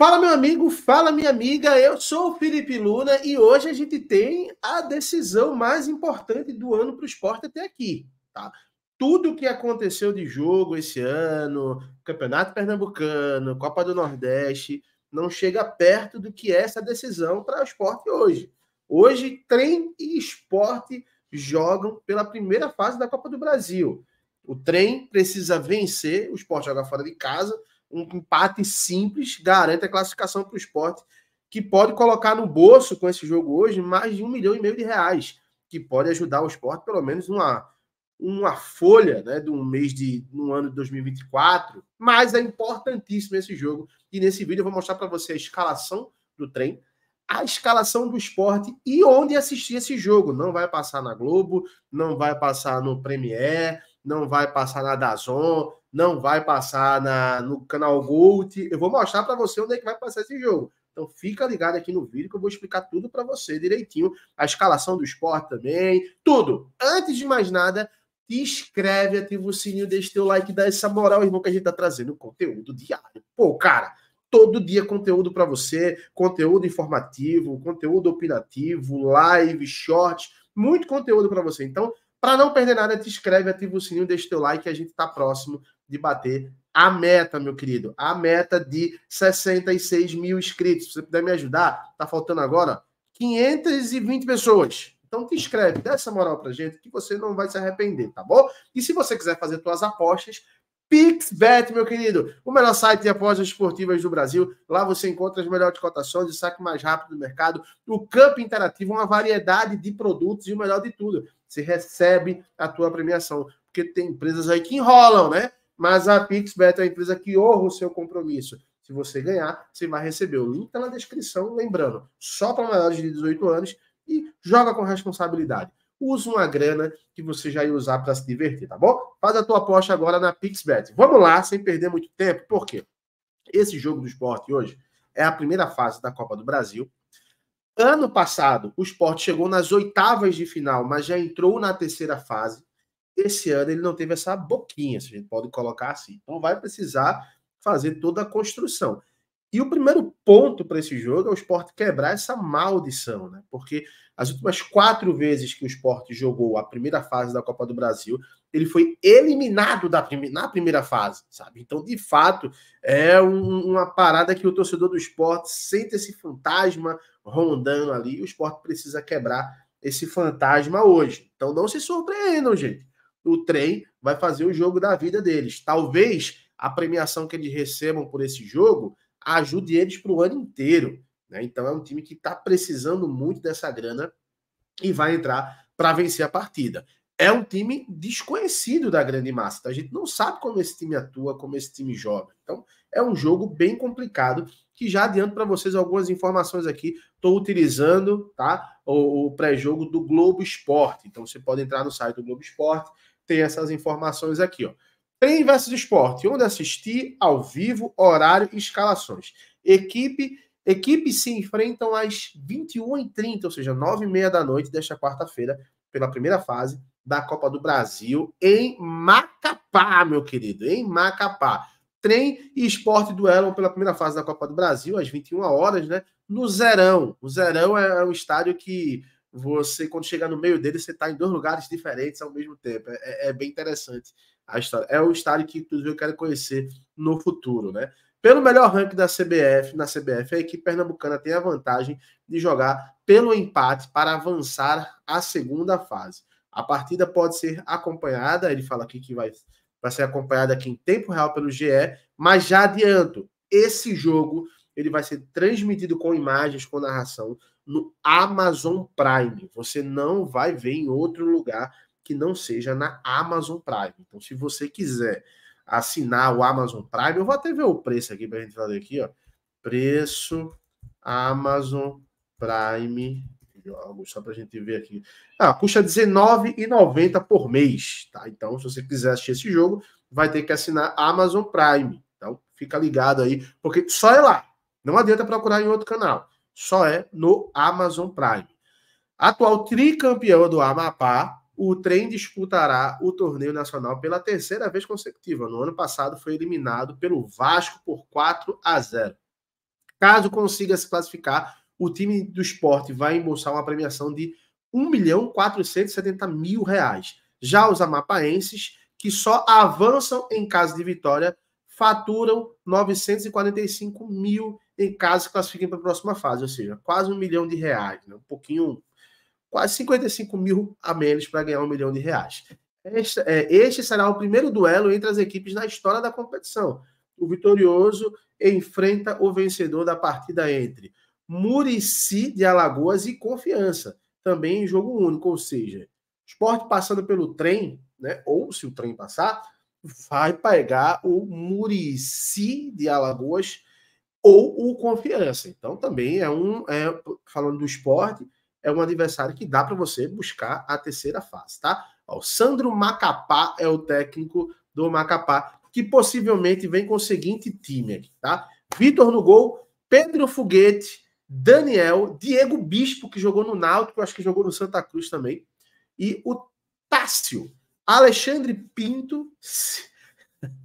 Fala, meu amigo, fala, minha amiga. Eu sou o Felipe Luna e hoje a gente tem a decisão mais importante do ano para o esporte até aqui. Tá? Tudo o que aconteceu de jogo esse ano, Campeonato Pernambucano, Copa do Nordeste, não chega perto do que é essa decisão para o esporte hoje. Hoje, trem e esporte jogam pela primeira fase da Copa do Brasil. O trem precisa vencer, o esporte joga fora de casa um empate simples garante a classificação para o esporte, que pode colocar no bolso com esse jogo hoje mais de um milhão e meio de reais, que pode ajudar o esporte pelo menos uma, uma folha né, de um mês de no ano de 2024. Mas é importantíssimo esse jogo. E nesse vídeo eu vou mostrar para você a escalação do trem, a escalação do esporte e onde assistir esse jogo. Não vai passar na Globo, não vai passar no Premier, não vai passar na Dazon, não vai passar na, no canal Gold. Eu vou mostrar para você onde é que vai passar esse jogo. Então fica ligado aqui no vídeo que eu vou explicar tudo para você direitinho. A escalação do esporte também, tudo. Antes de mais nada, te inscreve, ativa o sininho, deixa teu like, dá essa moral, irmão, que a gente tá trazendo conteúdo diário. Pô, cara, todo dia conteúdo para você, conteúdo informativo, conteúdo opinativo, live, short, muito conteúdo para você. Então, para não perder nada, te inscreve, ativa o sininho, deixa teu like, a gente tá próximo de bater a meta, meu querido. A meta de 66 mil inscritos. Se você puder me ajudar, tá faltando agora 520 pessoas. Então te inscreve, dá essa moral pra gente que você não vai se arrepender, tá bom? E se você quiser fazer suas apostas, PixBet, meu querido, o melhor site de apostas esportivas do Brasil. Lá você encontra as melhores cotações, o saque mais rápido do mercado, o campo interativo, uma variedade de produtos e o melhor de tudo, você recebe a tua premiação. Porque tem empresas aí que enrolam, né? Mas a PixBet é a empresa que honra o seu compromisso. Se você ganhar, você vai receber o link está na descrição, lembrando, só para maiores de 18 anos e joga com responsabilidade. Usa uma grana que você já ia usar para se divertir, tá bom? Faz a tua aposta agora na PixBet. Vamos lá, sem perder muito tempo, porque esse jogo do esporte hoje é a primeira fase da Copa do Brasil. Ano passado, o esporte chegou nas oitavas de final, mas já entrou na terceira fase. Esse ano ele não teve essa boquinha, se a gente pode colocar assim. Então vai precisar fazer toda a construção. E o primeiro ponto para esse jogo é o esporte quebrar essa maldição, né? Porque as últimas quatro vezes que o esporte jogou a primeira fase da Copa do Brasil, ele foi eliminado da prime na primeira fase, sabe? Então, de fato, é um, uma parada que o torcedor do esporte sente esse fantasma rondando ali. o esporte precisa quebrar esse fantasma hoje. Então, não se surpreendam, gente o trem vai fazer o jogo da vida deles. Talvez a premiação que eles recebam por esse jogo ajude eles para o ano inteiro. Né? Então é um time que está precisando muito dessa grana e vai entrar para vencer a partida. É um time desconhecido da grande massa. Tá? A gente não sabe como esse time atua, como esse time joga. Então é um jogo bem complicado que já adianto para vocês algumas informações aqui. Estou utilizando tá, o, o pré-jogo do Globo Esporte. Então você pode entrar no site do Globo Esporte, ter essas informações aqui, ó. Trem versus esporte, onde assistir, ao vivo, horário e escalações. Equipe, equipes se enfrentam às 21h30, ou seja, 9h30 da noite desta quarta-feira, pela primeira fase da Copa do Brasil, em Macapá, meu querido, em Macapá. Trem e esporte duelam pela primeira fase da Copa do Brasil, às 21 horas, né? No Zerão. O Zerão é um estádio que você, quando chegar no meio dele, você está em dois lugares diferentes ao mesmo tempo. É, é, é bem interessante a história. É o estádio que, inclusive, eu quero conhecer no futuro, né? Pelo melhor ranking da CBF, na CBF, a equipe pernambucana tem a vantagem de jogar pelo empate para avançar à segunda fase. A partida pode ser acompanhada, ele fala aqui que vai, vai ser acompanhada aqui em tempo real pelo GE, mas já adianto, esse jogo ele vai ser transmitido com imagens, com narração, no Amazon Prime. Você não vai ver em outro lugar que não seja na Amazon Prime. Então, se você quiser assinar o Amazon Prime, eu vou até ver o preço aqui para a gente fazer aqui, ó. Preço Amazon Prime só para a gente ver aqui. Ah, custa R$19,90 por mês, tá? Então, se você quiser assistir esse jogo, vai ter que assinar Amazon Prime. Então, fica ligado aí, porque só é lá. Não adianta procurar em outro canal só é no Amazon Prime. Atual tricampeão do Amapá, o trem disputará o torneio nacional pela terceira vez consecutiva. No ano passado foi eliminado pelo Vasco por 4 a 0. Caso consiga se classificar, o time do esporte vai embolsar uma premiação de 1 milhão 470 mil reais. Já os amapaenses, que só avançam em caso de vitória, faturam 945 mil em caso classifiquem para a próxima fase, ou seja, quase um milhão de reais, né? um pouquinho, quase 55 mil a menos para ganhar um milhão de reais. Este, é, este será o primeiro duelo entre as equipes na história da competição. O vitorioso enfrenta o vencedor da partida entre Murici de Alagoas e Confiança, também em jogo único, ou seja, esporte passando pelo trem, né? ou se o trem passar, vai pegar o Murici de Alagoas ou o Confiança. Então também é um, é, falando do esporte, é um adversário que dá para você buscar a terceira fase, tá? Ó, o Sandro Macapá é o técnico do Macapá, que possivelmente vem com o seguinte time aqui, tá? Vitor no gol, Pedro Foguete, Daniel, Diego Bispo, que jogou no Náutico, acho que jogou no Santa Cruz também, e o Tássio, Alexandre Pinto.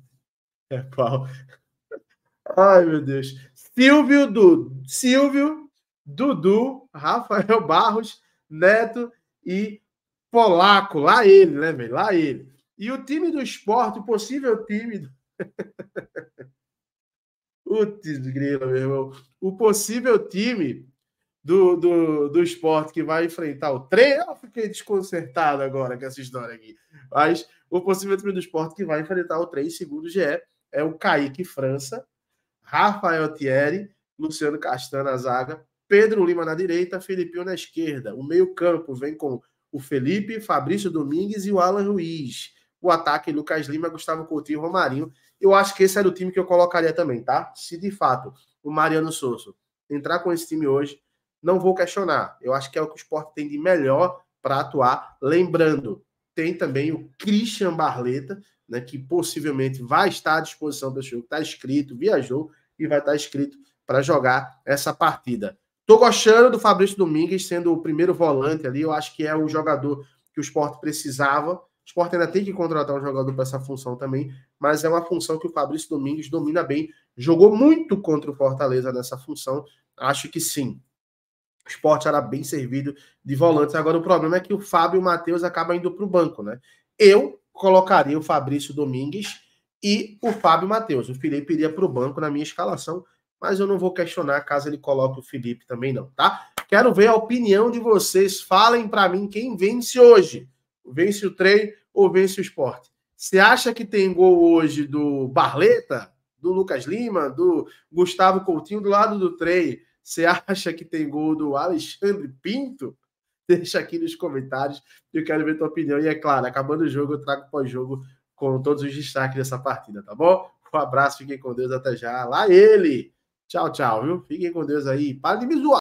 É qual? Ai, meu Deus. Silvio, du... Silvio, Dudu, Rafael Barros, Neto e Polaco. Lá ele, né, velho? Lá ele. E o time do esporte, o possível time. Do... Putz, grila, meu irmão. O possível time do, do, do esporte que vai enfrentar o treino. Eu fiquei desconcertado agora com essa história aqui. Mas o possível time do esporte que vai enfrentar o trem, segundo o GE, é o Kaique França, Rafael Thierry, Luciano Castanha na zaga, Pedro Lima na direita, Filipinho na esquerda. O meio-campo vem com o Felipe, Fabrício Domingues e o Alan Ruiz. O ataque, Lucas Lima, Gustavo Coutinho e Romarinho. Eu acho que esse era o time que eu colocaria também, tá? Se de fato o Mariano Souza entrar com esse time hoje, não vou questionar. Eu acho que é o que o esporte tem de melhor para atuar. Lembrando, tem também o Christian Barleta, né, que possivelmente vai estar à disposição do jogo, está escrito, viajou e vai estar escrito para jogar essa partida. Estou gostando do Fabrício Domingues sendo o primeiro volante ali, eu acho que é o jogador que o esporte precisava. O esporte ainda tem que contratar um jogador para essa função também, mas é uma função que o Fabrício Domingues domina bem. Jogou muito contra o Fortaleza nessa função, acho que sim. O esporte era bem servido de volantes. Agora, o problema é que o Fábio e o Matheus acabam indo para o banco, né? Eu colocaria o Fabrício Domingues e o Fábio Matheus. O Felipe iria para o banco na minha escalação, mas eu não vou questionar caso ele coloque o Felipe também não, tá? Quero ver a opinião de vocês. Falem para mim quem vence hoje. Vence o trem ou vence o esporte? Você acha que tem gol hoje do Barleta, do Lucas Lima, do Gustavo Coutinho do lado do trem? Você acha que tem gol do Alexandre Pinto? deixa aqui nos comentários. Eu quero ver tua opinião. E é claro, acabando o jogo, eu trago pós-jogo com todos os destaques dessa partida, tá bom? Um abraço, fiquem com Deus, até já. Lá ele! Tchau, tchau, viu? Fiquem com Deus aí. Para de me zoar!